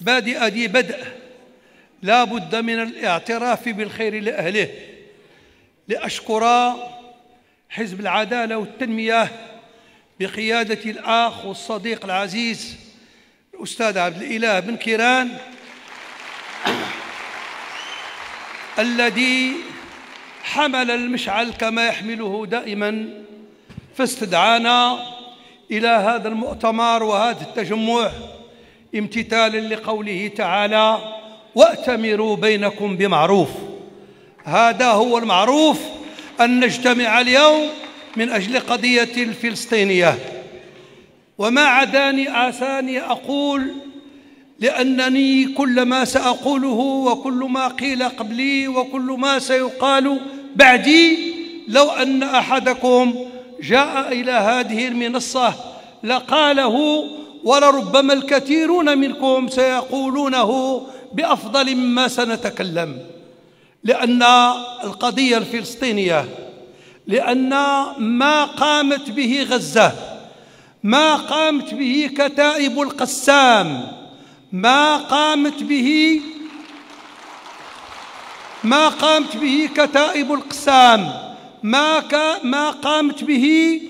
بادئ ذي بدء لا بد من الاعتراف بالخير لأهله لأشكر حزب العدالة والتنمية بقيادة الأخ والصديق العزيز الأستاذ عبد الإله بن كيران الذي حمل المشعل كما يحمله دائما فاستدعانا إلى هذا المؤتمر وهذا التجمع امتثالا لقوله تعالى واتمروا بينكم بمعروف هذا هو المعروف ان نجتمع اليوم من اجل قضيه الفلسطينيه وما عداني اساني اقول لانني كل ما ساقوله وكل ما قيل قبلي وكل ما سيقال بعدي لو ان احدكم جاء الى هذه المنصه لقاله ولربما الكثيرون منكم سيقولونه بأفضل مما سنتكلم لأن القضية الفلسطينية لأن ما قامت به غزة ما قامت به كتائب القسام ما قامت به ما قامت به كتائب القسام ما ما قامت به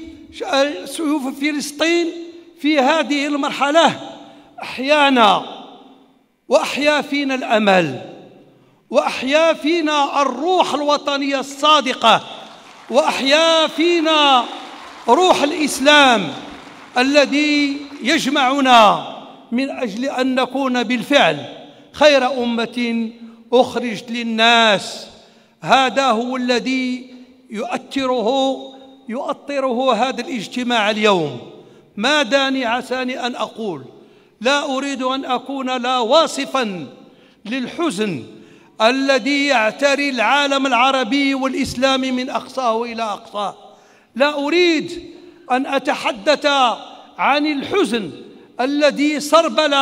سيوف فلسطين في هذه المرحلة أحيانا وأحيا فينا الأمل وأحيا فينا الروح الوطنية الصادقة وأحيا فينا روح الإسلام الذي يجمعنا من أجل أن نكون بالفعل خير أمة أخرجت للناس هذا هو الذي يؤثره يؤطره هذا الاجتماع اليوم ما داني عساني أن أقول لا أريد أن أكون لا واصفا للحزن الذي يعتري العالم العربي والإسلامي من أقصاه إلى أقصاه لا أريد أن أتحدث عن الحزن الذي سربل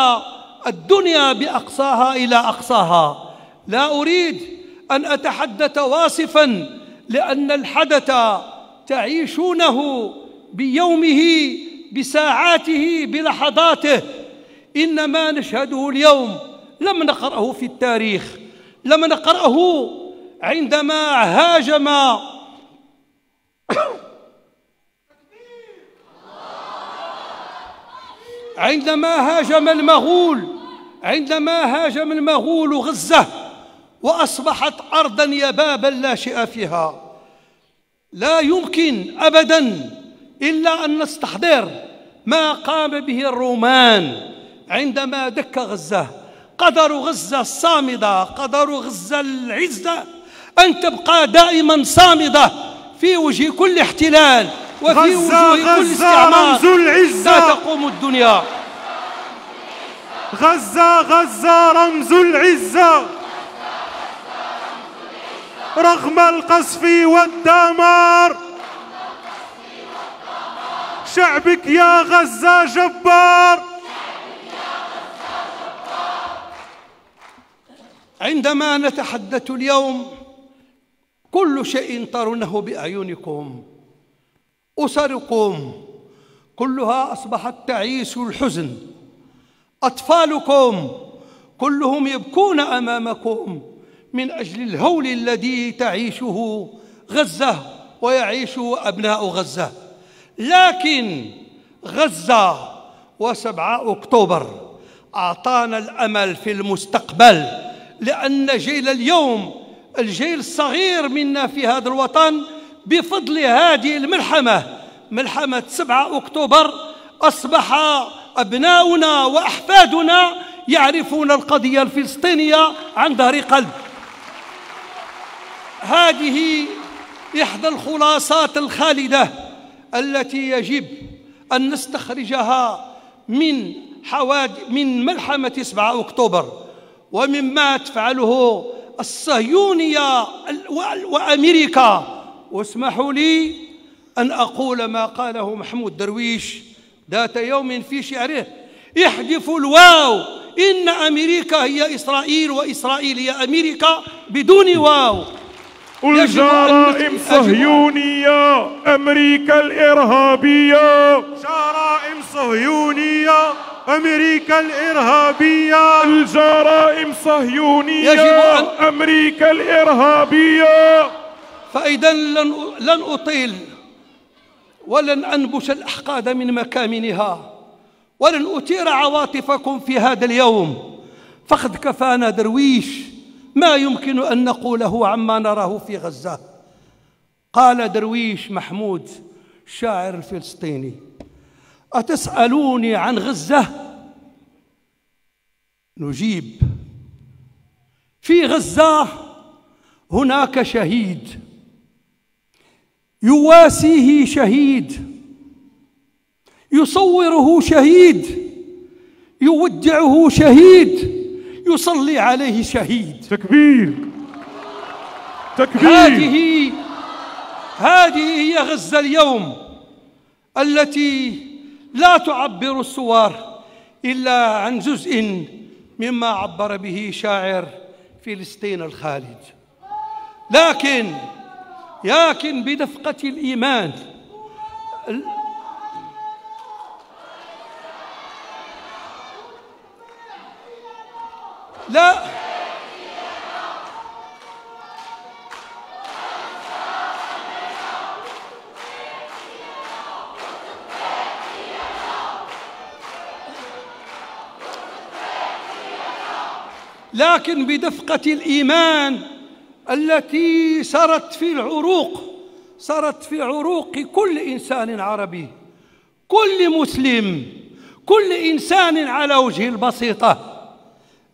الدنيا بأقصاها إلى أقصاها لا أريد أن أتحدث واصفا لأن الحدث تعيشونه بيومه بساعاته بلحظاته إن ما نشهده اليوم لم نقرأه في التاريخ لم نقرأه عندما هاجم عندما هاجم المغول عندما هاجم المغول غزة وأصبحت أرضا يبابا لا شيء فيها لا يمكن أبداً إلا أن نستحضر ما قام به الرومان عندما دك غزة قدر غزة الصامدة قدر غزة العزة أن تبقى دائما صامدة في وجه كل احتلال وفي غزة غزة كل استعمار رمز العزة لا تقوم الدنيا غزة غزة رمز العزة رغم القصف والدمار شعبك يا غزة جبار عندما نتحدث اليوم كل شيء ترونه بأعينكم أسركم كلها أصبحت تعيس الحزن أطفالكم كلهم يبكون أمامكم من أجل الهول الذي تعيشه غزة ويعيشه أبناء غزة لكن غزة و7 أكتوبر أعطانا الأمل في المستقبل لأن جيل اليوم الجيل الصغير منا في هذا الوطن بفضل هذه الملحمة ملحمة 7 أكتوبر أصبح أبناؤنا وأحفادنا يعرفون القضية الفلسطينية عن ظهر قلب هذه إحدى الخلاصات الخالدة التي يجب أن نستخرجها من حوادث من ملحمة 7 أكتوبر ومما تفعله الصهيونية وأمريكا واسمحوا لي أن أقول ما قاله محمود درويش ذات يوم في شعره احذفوا الواو إن أمريكا هي إسرائيل وإسرائيل هي أمريكا بدون واو الجرائم صهيونية أمريكا الإرهابية جرائم صهيونية أمريكا الإرهابية الجرائم صهيونية يجب أن أمريكا الإرهابية فإذا لن لن أطيل ولن أنبش الأحقاد من مكامنها ولن أثير عواطفكم في هذا اليوم فقد كفانا درويش ما يمكن أن نقوله عما نراه في غزة قال درويش محمود شاعر الفلسطيني أتسألوني عن غزة نجيب في غزة هناك شهيد يواسيه شهيد يصوره شهيد يودعه شهيد يصلي عليه شهيد تكبير تكبير هذه هذه هي غزة اليوم التي لا تعبر الصور إلا عن جزء مما عبر به شاعر فلسطين الخالد لكن لكن بدفقة الإيمان لا لكن بدفقة الإيمان التي سرت في العروق سرت في عروق كل إنسان عربي كل مسلم كل إنسان على وجه البسيطة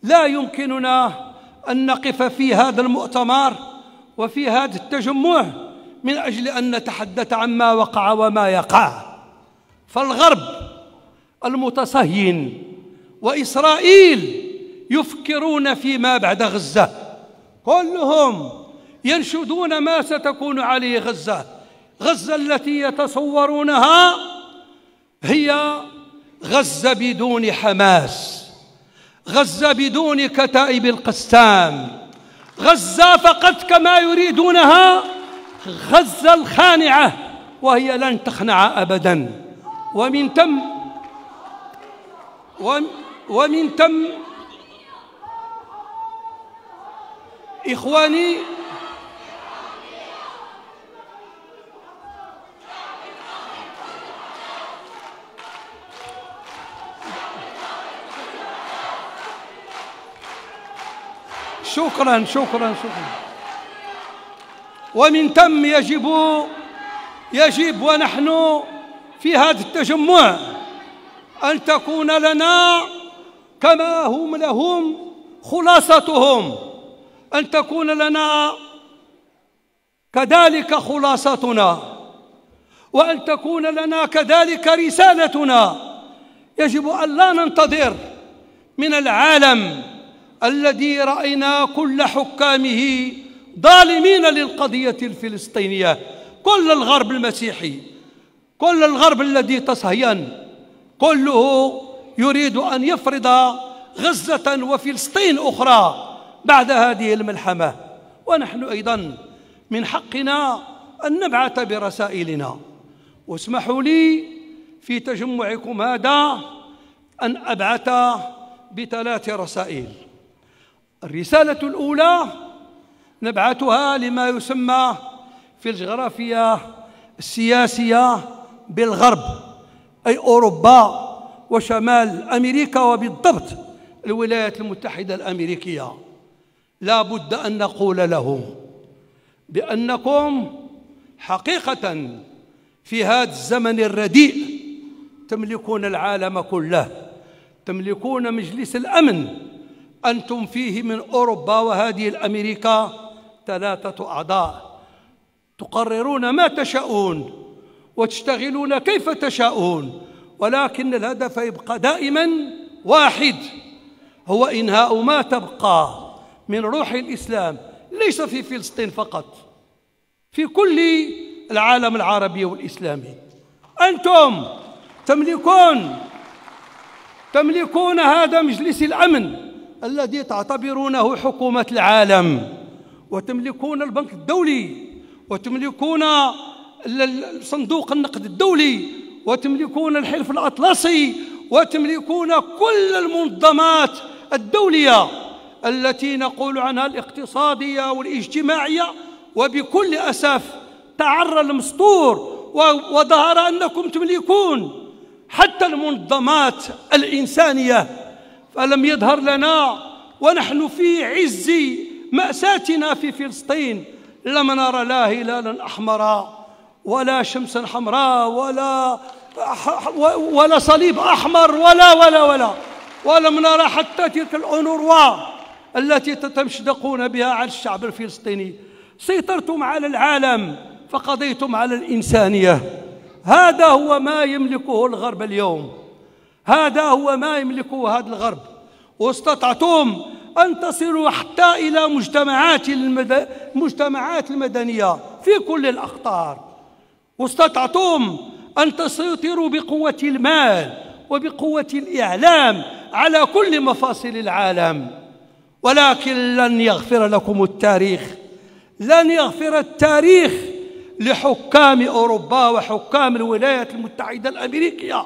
لا يمكننا أن نقف في هذا المؤتمر وفي هذا التجمع من أجل أن نتحدث عما وقع وما يقع فالغرب المتصهين وإسرائيل يفكرون فيما بعد غزة كلهم ينشدون ما ستكون عليه غزة غزة التي يتصورونها هي غزة بدون حماس غزة بدون كتائب القسام غزة فقط كما يريدونها غزة الخانعة وهي لن تخنع أبدا ومن تم ومن تم إخواني شكرا شكرا شكرا ومن ثم يجب يجب ونحن في هذا التجمع أن تكون لنا كما هم لهم خلاصتهم أن تكون لنا كذلك خلاصتنا وأن تكون لنا كذلك رسالتنا يجب أن لا ننتظر من العالم الذي راينا كل حكامه ظالمين للقضيه الفلسطينيه كل الغرب المسيحي كل الغرب الذي تصهين كله يريد ان يفرض غزه وفلسطين اخرى بعد هذه الملحمه ونحن ايضا من حقنا ان نبعث برسائلنا واسمحوا لي في تجمعكم هذا ان ابعث بثلاث رسائل الرسالة الأولى نبعثها لما يسمى في الجغرافيا السياسية بالغرب أي أوروبا وشمال أمريكا وبالضبط الولايات المتحدة الأمريكية لا بد أن نقول لهم بأنكم حقيقة في هذا الزمن الرديء تملكون العالم كله تملكون مجلس الأمن أنتم فيه من أوروبا وهذه الأمريكا ثلاثة أعضاء تقررون ما تشاؤون وتشتغلون كيف تشاؤون ولكن الهدف يبقى دائما واحد هو إنهاء ما تبقى من روح الإسلام ليس في فلسطين فقط في كل العالم العربي والإسلامي أنتم تملكون تملكون هذا مجلس الأمن الذي تعتبرونه حكومة العالم وتملكون البنك الدولي وتملكون صندوق النقد الدولي وتملكون الحلف الأطلسي وتملكون كل المنظمات الدولية التي نقول عنها الاقتصادية والاجتماعية وبكل أسف تعرى المسطور وظهر أنكم تملكون حتى المنظمات الإنسانية ألم يظهر لنا ونحن في عز مأساتنا في فلسطين لم نرى لا هلالا أحمرا ولا شمسا حمراء ولا ولا صليب أحمر ولا ولا ولا ولم نرى حتى تلك الأنوروا التي تتمشدقون بها على الشعب الفلسطيني سيطرتم على العالم فقضيتم على الإنسانية هذا هو ما يملكه الغرب اليوم هذا هو ما يملكه هذا الغرب واستطعتم أن تصلوا حتى إلى مجتمعات المد... مجتمعات المدنية في كل الأقطار واستطعتم أن تسيطروا بقوة المال وبقوة الإعلام على كل مفاصل العالم ولكن لن يغفر لكم التاريخ لن يغفر التاريخ لحكام أوروبا وحكام الولايات المتحدة الأمريكية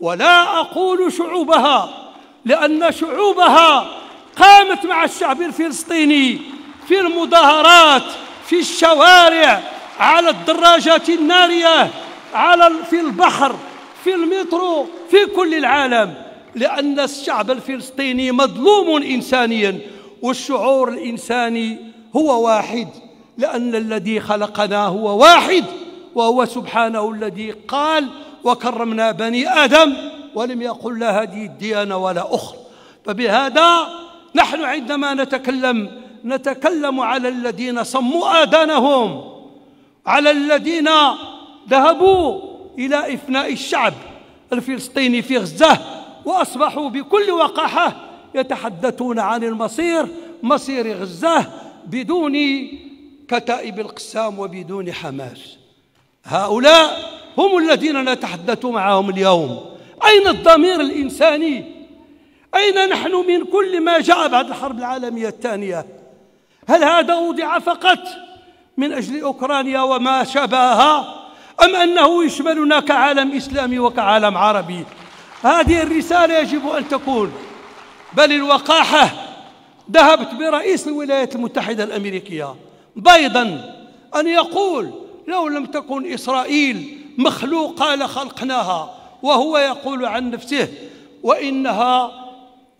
ولا أقول شعوبها لأن شعوبها قامت مع الشعب الفلسطيني في المظاهرات في الشوارع على الدراجات النارية على في البحر في المترو في كل العالم لأن الشعب الفلسطيني مظلوم إنسانيا والشعور الإنساني هو واحد لأن الذي خلقنا هو واحد وهو سبحانه الذي قال وكرمنا بني آدم ولم يقل لا هذه الديانة ولا أخرى فبهذا نحن عندما نتكلم نتكلم على الذين صموا آذانهم على الذين ذهبوا إلى إفناء الشعب الفلسطيني في غزة وأصبحوا بكل وقاحة يتحدثون عن المصير مصير غزة بدون كتائب القسام وبدون حماس هؤلاء هم الذين نتحدث معهم اليوم أين الضمير الإنساني أين نحن من كل ما جاء بعد الحرب العالمية الثانية هل هذا وضع فقط من أجل أوكرانيا وما شابهها أم أنه يشملنا كعالم إسلامي وكعالم عربي هذه الرسالة يجب أن تكون بل الوقاحة ذهبت برئيس الولايات المتحدة الأمريكية بيضا أن يقول لو لم تكن إسرائيل مخلوقة لخلقناها وهو يقول عن نفسه وإنها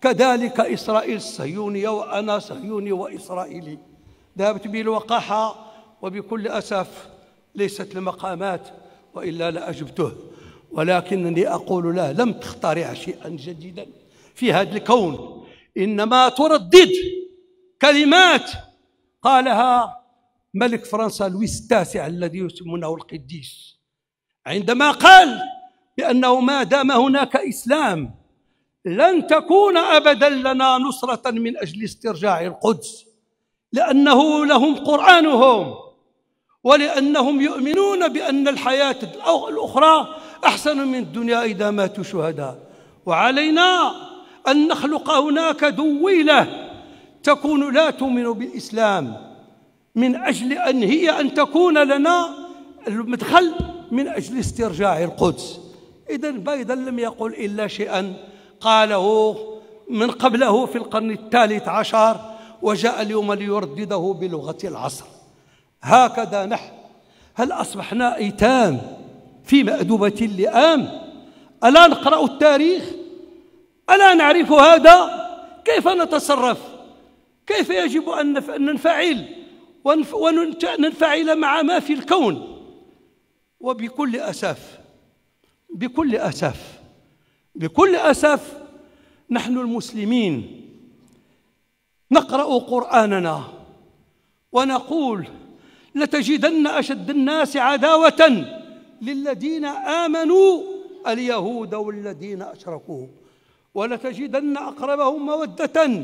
كذلك إسرائيل الصهيونية وأنا صهيوني وإسرائيلي ذهبت بالوقاحة وبكل أسف ليست المقامات وإلا لأجبته ولكنني أقول له لم تخترع شيئا جديدا في هذا الكون إنما تردد كلمات قالها ملك فرنسا لويس التاسع الذي يسمونه القديس عندما قال بأنه ما دام هناك إسلام لن تكون أبدا لنا نصرة من أجل استرجاع القدس لأنه لهم قرآنهم ولأنهم يؤمنون بأن الحياة الأخرى أحسن من الدنيا إذا ماتوا شهداء وعلينا أن نخلق هناك دويلة تكون لا تؤمن بالإسلام من أجل أن هي أن تكون لنا المدخل من أجل استرجاع القدس إذا بيضا لم يقل إلا شيئا قاله من قبله في القرن الثالث عشر وجاء اليوم ليردده بلغة العصر هكذا نحن هل أصبحنا أيتام في مأدبة اللئام ألا نقرأ التاريخ ألا نعرف هذا كيف نتصرف كيف يجب أن ننفعل وننفعل مع ما في الكون وبكل أسف بكل أسف بكل أسف نحن المسلمين نقرأ قرآننا ونقول لتجدن أشد الناس عداوة للذين آمنوا اليهود والذين أشركوا ولتجدن أقربهم مودة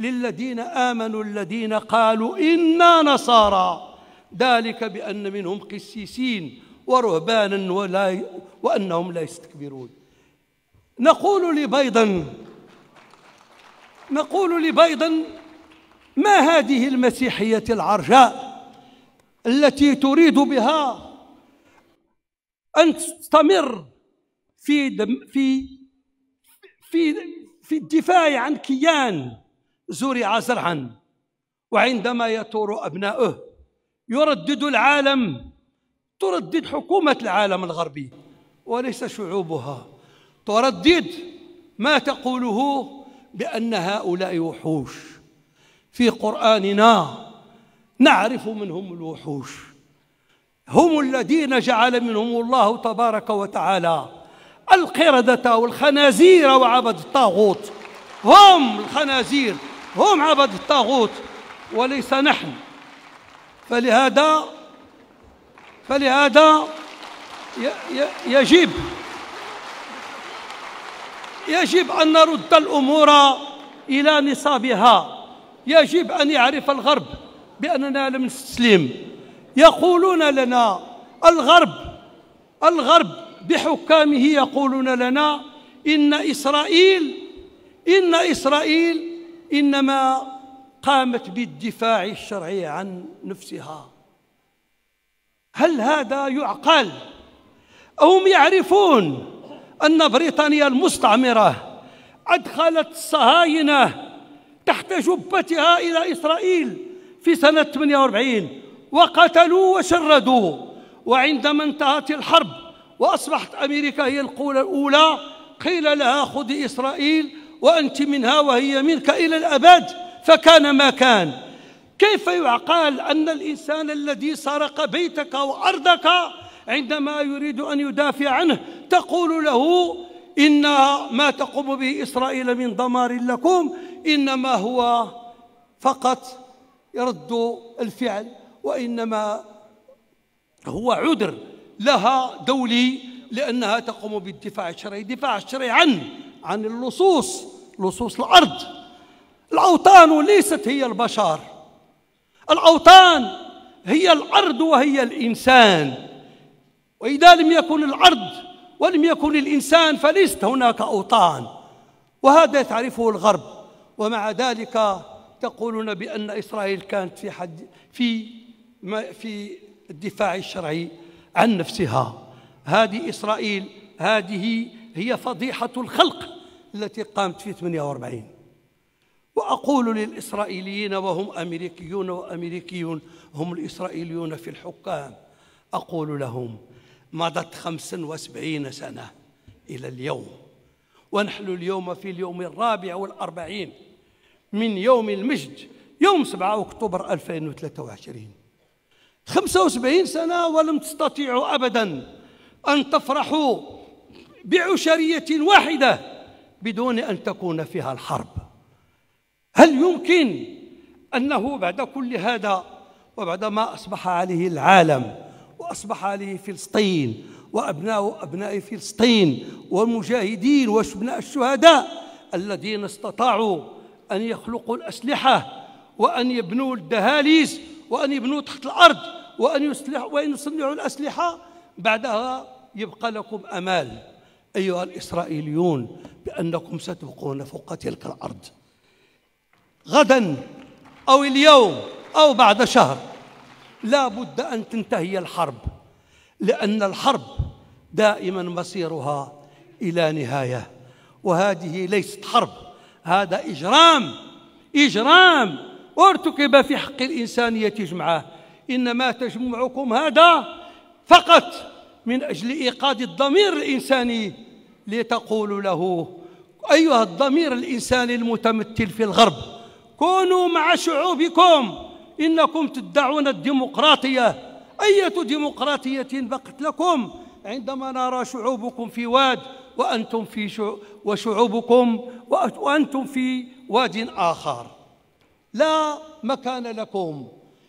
للذين آمنوا الذين قالوا إنا نصارى ذلك بأن منهم قسيسين ورهبانا ولا وأنهم لا يستكبرون نقول لبيضا نقول لبيضا ما هذه المسيحية العرجاء التي تريد بها أن تستمر في دم في في في الدفاع عن كيان زرع زرعا وعندما يثور أبناؤه يردد العالم تردد حكومة العالم الغربي وليس شعوبها تردد ما تقوله بأن هؤلاء وحوش في قرآننا نعرف منهم الوحوش هم الذين جعل منهم الله تبارك وتعالى القردة والخنازير وعبد الطاغوت هم الخنازير هم عبد الطاغوت وليس نحن فلهذا فلهذا يجب يجب أن نرد الأمور إلى نصابها يجب أن يعرف الغرب بأننا لم نستسلم يقولون لنا الغرب الغرب بحكامه يقولون لنا إن إسرائيل إن إسرائيل إنما قامت بالدفاع الشرعي عن نفسها هل هذا يعقل هم يعرفون أن بريطانيا المستعمرة أدخلت الصهاينة تحت جبتها إلى إسرائيل في سنة 48 وقتلوا وشردوا وعندما انتهت الحرب وأصبحت أمريكا هي القولة الأولى قيل لها خذي إسرائيل وأنت منها وهي منك إلى الأبد فكان ما كان كيف يعقل أن الإنسان الذي سرق بيتك وأرضك عندما يريد أن يدافع عنه تقول له إن ما تقوم به إسرائيل من ضمار لكم إنما هو فقط رد الفعل وإنما هو عذر لها دولي لأنها تقوم بالدفاع الشرعي دفاع الشرعي عن عن اللصوص لصوص الأرض الأوطان ليست هي البشر الأوطان هي الأرض وهي الإنسان وإذا لم يكن الأرض ولم يكن الإنسان فليست هناك أوطان وهذا تعرفه الغرب ومع ذلك تقولون بأن إسرائيل كانت في حد في ما في الدفاع الشرعي عن نفسها هذه إسرائيل هذه هي فضيحة الخلق التي قامت في 48 وأقول للإسرائيليين وهم أمريكيون وأمريكيون هم الإسرائيليون في الحكام أقول لهم مضت خمس وسبعين سنة إلى اليوم ونحن اليوم في اليوم الرابع والأربعين من يوم المجد يوم 7 أكتوبر 2023 75 سنة ولم تستطيعوا أبدا أن تفرحوا بعشرية واحدة بدون أن تكون فيها الحرب هل يمكن أنه بعد كل هذا وبعد ما أصبح عليه العالم وأصبح عليه فلسطين وأبناء أبناء فلسطين والمجاهدين وأبناء الشهداء الذين استطاعوا أن يخلقوا الأسلحة وأن يبنوا الدهاليز وأن يبنوا تحت الأرض وأن يصلح وأن يصنعوا الأسلحة بعدها يبقى لكم أمال أيها الإسرائيليون بأنكم ستبقون فوق تلك الأرض غدا أو اليوم أو بعد شهر لا بد أن تنتهي الحرب لأن الحرب دائما مصيرها إلى نهاية وهذه ليست حرب هذا إجرام إجرام ارتكب في حق الإنسانية جمعه إنما تجمعكم هذا فقط من أجل إيقاد الضمير الإنساني لتقول له أيها الضمير الإنساني المتمثل في الغرب كونوا مع شعوبكم إنكم تدعون الديمقراطية أية ديمقراطية بقت لكم عندما نرى شعوبكم في واد وأنتم في شو وشعوبكم وأنتم في واد آخر لا مكان لكم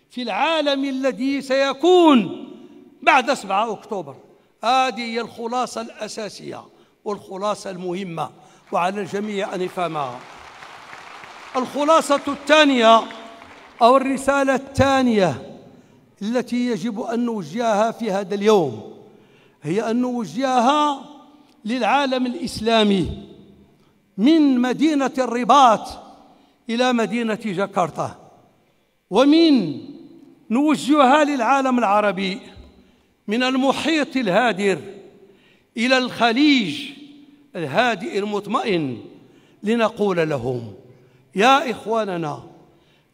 في العالم الذي سيكون بعد 7 أكتوبر هذه هي الخلاصة الأساسية والخلاصة المهمة وعلى الجميع أن يفهمها الخلاصة الثانية أو الرسالة الثانية التي يجب أن نوجهها في هذا اليوم هي أن نوجهها للعالم الإسلامي من مدينة الرباط إلى مدينة جاكرتا ومن نوجهها للعالم العربي من المحيط الهادر إلى الخليج الهادئ المطمئن لنقول لهم يا إخواننا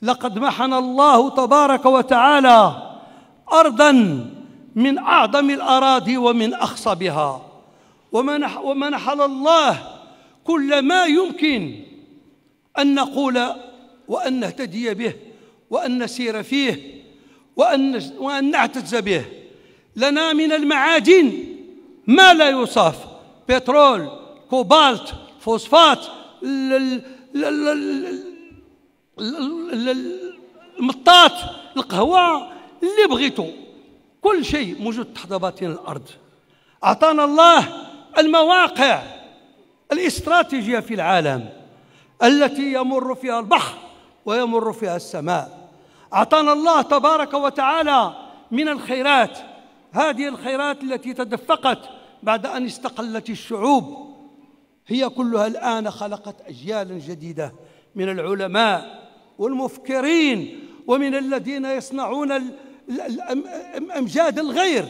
لقد محن الله تبارك وتعالى أرضا من أعظم الأراضي ومن أخصبها ومنح, ومنحل الله كل ما يمكن أن نقول وأن نهتدي به وأن نسير فيه وأن, وأن نعتز به لنا من المعادن ما لا يوصف بترول كوبالت فوسفات المطاط القهوه اللي بغيتو كل شيء موجود تحت باطن الارض اعطانا الله المواقع الاستراتيجيه في العالم التي يمر فيها البحر ويمر فيها السماء اعطانا الله تبارك وتعالى من الخيرات هذه الخيرات التي تدفقت بعد ان استقلت الشعوب هي كلها الآن خلقت أجيالا جديدة من العلماء والمفكرين ومن الذين يصنعون أمجاد الغير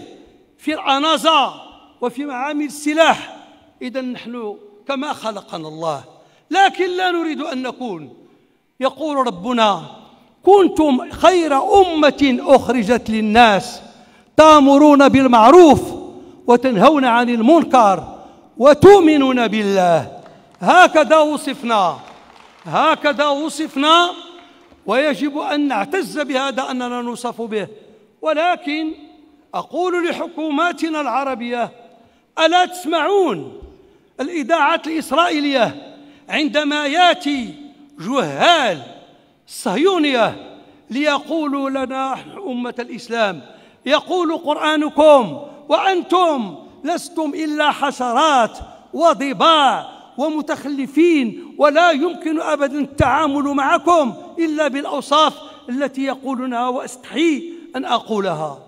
في العنازة وفي معامل السلاح إذا نحن كما خلقنا الله لكن لا نريد أن نكون يقول ربنا كنتم خير أمة أخرجت للناس تامرون بالمعروف وتنهون عن المنكر وتؤمنون بالله هكذا وصفنا هكذا وصفنا ويجب أن نعتز بهذا أننا نوصف به ولكن أقول لحكوماتنا العربية ألا تسمعون الإذاعات الإسرائيلية عندما ياتي جهال صهيونية ليقولوا لنا أمة الإسلام يقول قرآنكم وأنتم لستم إلا حشرات وضباع ومتخلفين ولا يمكن أبدا التعامل معكم إلا بالأوصاف التي يقولونها وأستحي أن أقولها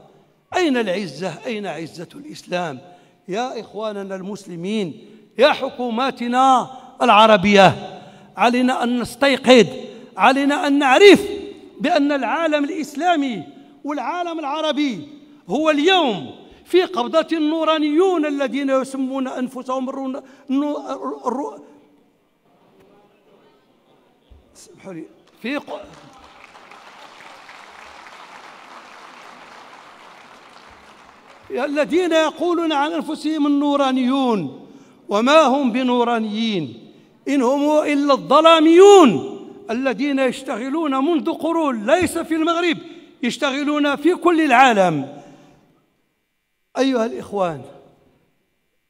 أين العزة؟ أين عزة الإسلام؟ يا إخواننا المسلمين يا حكوماتنا العربية علينا أن نستيقظ علينا أن نعرف بأن العالم الإسلامي والعالم العربي هو اليوم في قبضة النورانيون الذين يسمون أنفسهم الرو... اسمحوا لي في الذين يقولون عن أنفسهم النورانيون وما هم بنورانيين إن هم إلا الظلاميون الذين يشتغلون منذ قرون ليس في المغرب يشتغلون في كل العالم أيها الإخوان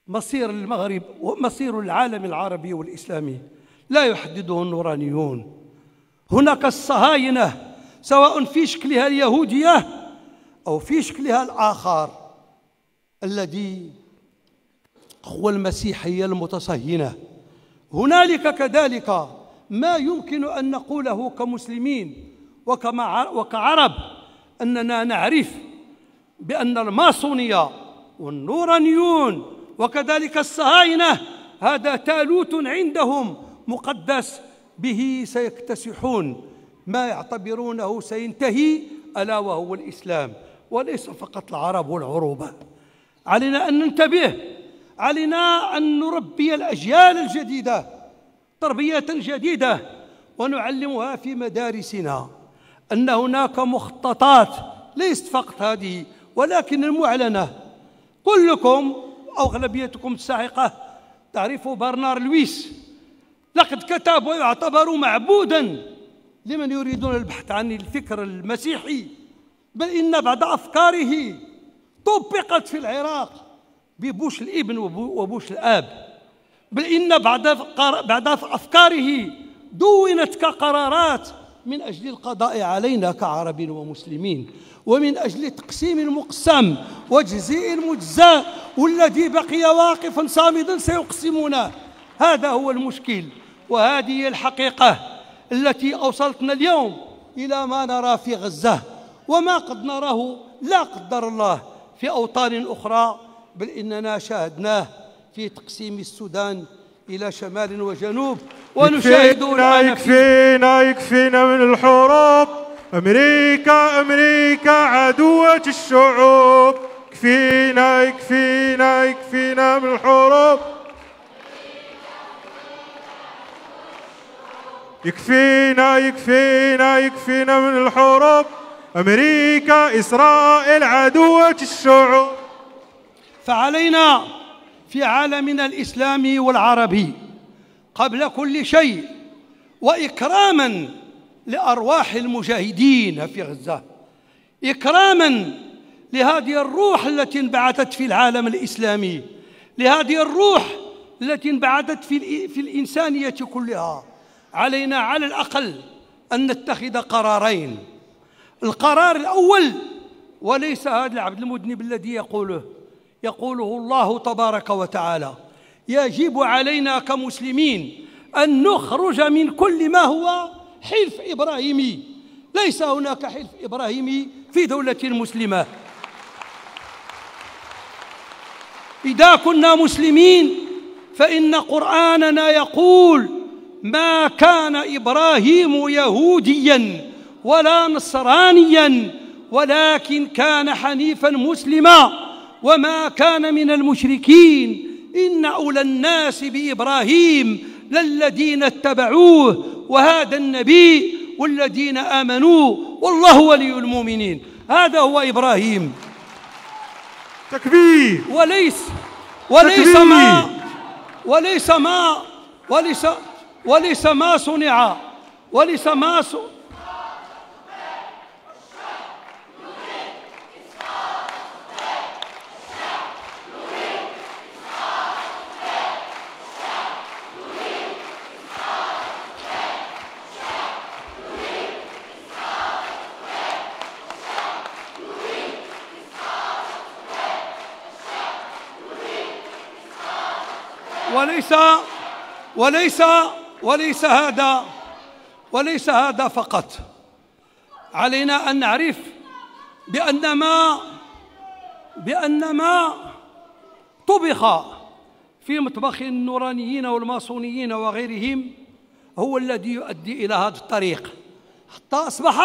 مصير المغرب ومصير العالم العربي والإسلامي لا يحدده النورانيون هناك الصهاينة سواء في شكلها اليهودية أو في شكلها الآخر الذي هو المسيحية المتصهينة هنالك كذلك ما يمكن أن نقوله كمسلمين وكعرب أننا نعرف بأن الماسونية والنورانيون وكذلك الصهاينة هذا تالوت عندهم مقدس به سيكتسحون ما يعتبرونه سينتهي ألا وهو الإسلام وليس فقط العرب والعروبة علينا أن ننتبه علينا أن نربي الأجيال الجديدة تربية جديدة ونعلمها في مدارسنا أن هناك مخططات ليست فقط هذه ولكن المعلنة كلكم أغلبيتكم الساحقة تعرفوا برنار لويس لقد كتب ويعتبر معبودا لمن يريدون البحث عن الفكر المسيحي بل إن بعض أفكاره طبقت في العراق ببوش الابن وبوش الاب بل ان بعد بعض افكاره دونت كقرارات من أجل القضاء علينا كعرب ومسلمين ومن أجل تقسيم المقسم وجزيء المجزاء والذي بقي واقفا صامدا سيقسمونه هذا هو المشكل وهذه هي الحقيقة التي أوصلتنا اليوم إلى ما نرى في غزة وما قد نراه لا قدر الله في أوطان أخرى بل إننا شاهدناه في تقسيم السودان إلى شمال وجنوب ونشاهد ونشاهدون يكفينا يكفينا من الحروب أمريكا أمريكا عدوة الشعوب يكفينا يكفينا يكفينا من الحروب يكفينا يكفينا يكفينا من الحروب أمريكا إسرائيل عدوة الشعوب فعلينا في عالمنا الإسلامي والعربي قبل كل شيء واكراما لارواح المجاهدين في غزه اكراما لهذه الروح التي انبعثت في العالم الاسلامي لهذه الروح التي انبعثت في في الانسانيه كلها علينا على الاقل ان نتخذ قرارين القرار الاول وليس هذا العبد المذنب الذي يقوله يقوله الله تبارك وتعالى يجب علينا كمسلمين أن نخرج من كل ما هو حلف إبراهيمي ليس هناك حلف إبراهيمي في دولة مسلمة إذا كنا مسلمين فإن قرآننا يقول ما كان إبراهيم يهوديا ولا نصرانيا ولكن كان حنيفا مسلما وما كان من المشركين إن أولى الناس بإبراهيم للذين اتبعوه وهذا النبي والذين آمنوا والله ولي المؤمنين هذا هو إبراهيم تكبير وليس وليس ما وليس ما وليس وليس ما صنع وليس ما صنع وليس وليس وليس هذا وليس هذا فقط علينا أن نعرف بأن ما بأن ما طبخ في مطبخ النورانيين والماسونيين وغيرهم هو الذي يؤدي إلى هذا الطريق حتى أصبح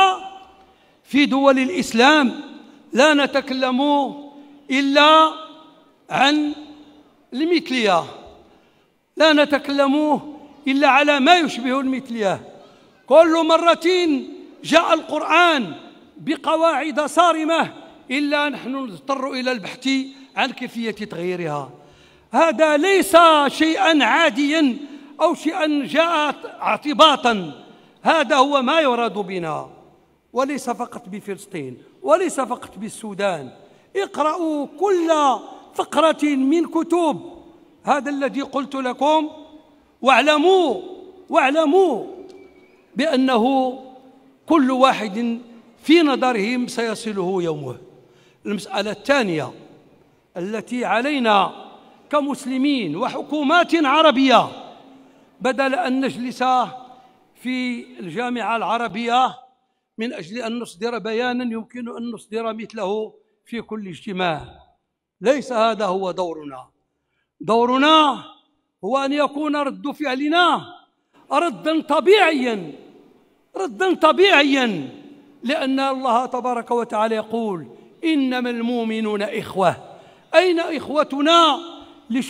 في دول الإسلام لا نتكلم إلا عن المثلية لا نتكلموه إلا على ما يشبه المثلية كل مرة جاء القرآن بقواعد صارمة إلا نحن نضطر إلى البحث عن كيفية تغييرها هذا ليس شيئا عاديا أو شيئا جاء اعتباطا هذا هو ما يراد بنا وليس فقط بفلسطين وليس فقط بالسودان اقرأوا كل فقرة من كتب هذا الذي قلت لكم واعلموا واعلموا بأنه كل واحد في نظرهم سيصله يومه المسألة الثانية التي علينا كمسلمين وحكومات عربية بدل أن نجلس في الجامعة العربية من أجل أن نصدر بيانا يمكن أن نصدر مثله في كل اجتماع ليس هذا هو دورنا دورنا هو ان يكون رد فعلنا ردا طبيعيا ردا طبيعيا لان الله تبارك وتعالى يقول انما المؤمنون اخوه اين اخوتنا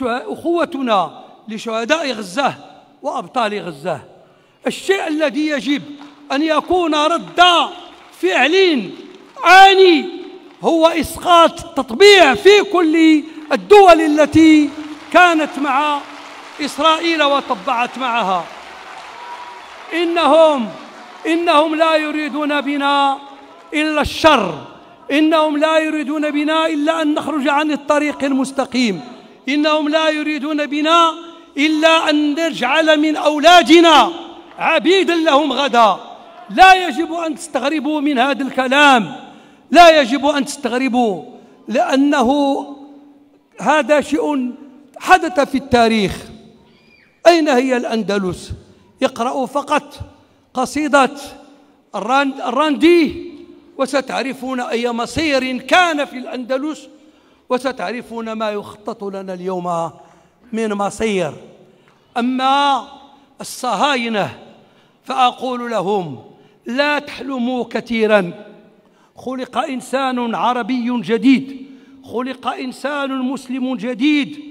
اخوتنا لشهداء غزه وابطال غزه الشيء الذي يجب ان يكون رد فعل عاني هو اسقاط التطبيع في كل الدول التي كانت مع إسرائيل وطبعت معها إنهم إنهم لا يريدون بنا إلا الشر إنهم لا يريدون بنا إلا أن نخرج عن الطريق المستقيم إنهم لا يريدون بنا إلا أن نجعل من أولادنا عبيدا لهم غدا لا يجب أن تستغربوا من هذا الكلام لا يجب أن تستغربوا لأنه هذا شيء حدث في التاريخ أين هي الأندلس اقرأوا فقط قصيدة الراندي وستعرفون أي مصير كان في الأندلس وستعرفون ما يخطط لنا اليوم من مصير أما الصهاينة فأقول لهم لا تحلموا كثيرا خلق إنسان عربي جديد خلق إنسان مسلم جديد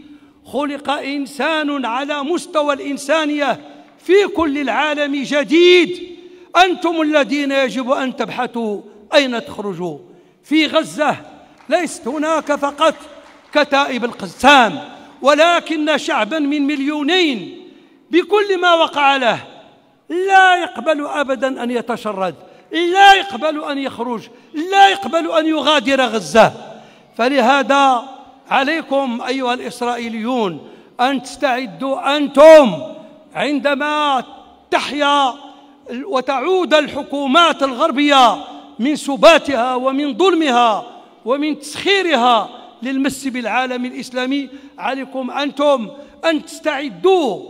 خلق إنسان على مستوى الإنسانية في كل العالم جديد أنتم الذين يجب أن تبحثوا أين تخرجوا في غزة ليست هناك فقط كتائب القسام ولكن شعبا من مليونين بكل ما وقع له لا يقبل أبدا أن يتشرد لا يقبل أن يخرج لا يقبل أن يغادر غزة فلهذا عليكم أيها الإسرائيليون أن تستعدوا أنتم عندما تحيا وتعود الحكومات الغربية من سباتها ومن ظلمها ومن تسخيرها للمس بالعالم الإسلامي عليكم أنتم أن تستعدوا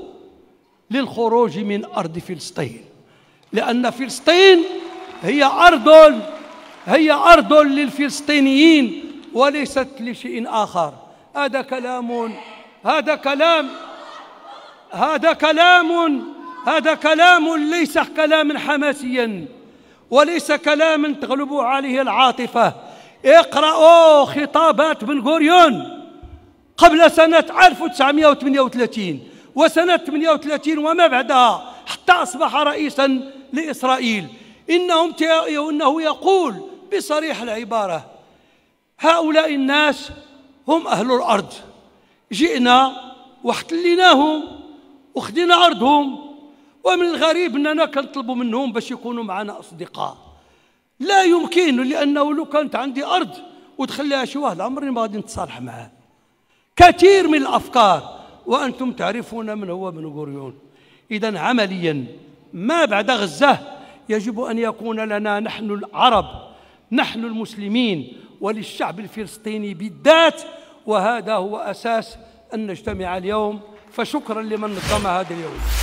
للخروج من أرض فلسطين لأن فلسطين هي أرض هي أرض للفلسطينيين وليست لشيء آخر هذا كلام هذا كلام هذا كلام هذا كلام ليس كلاما حماسيا وليس كلاما تغلب عليه العاطفة اقرأوا خطابات بن غوريون قبل سنة 1938 وسنة 38 وما بعدها حتى أصبح رئيسا لإسرائيل إنهم إنه يقول بصريح العبارة هؤلاء الناس هم أهل الأرض جئنا واحتليناهم وخدينا أرضهم ومن الغريب أننا كنطلبوا منهم باش يكونوا معنا أصدقاء لا يمكن لأنه لو كانت عندي أرض وتخليها شي واحد عمري ما غادي نتصالح معاه كثير من الأفكار وأنتم تعرفون من هو ابن غوريون إذا عمليا ما بعد غزة يجب أن يكون لنا نحن العرب نحن المسلمين وللشعب الفلسطيني بالذات وهذا هو أساس أن نجتمع اليوم فشكرا لمن نظم هذا اليوم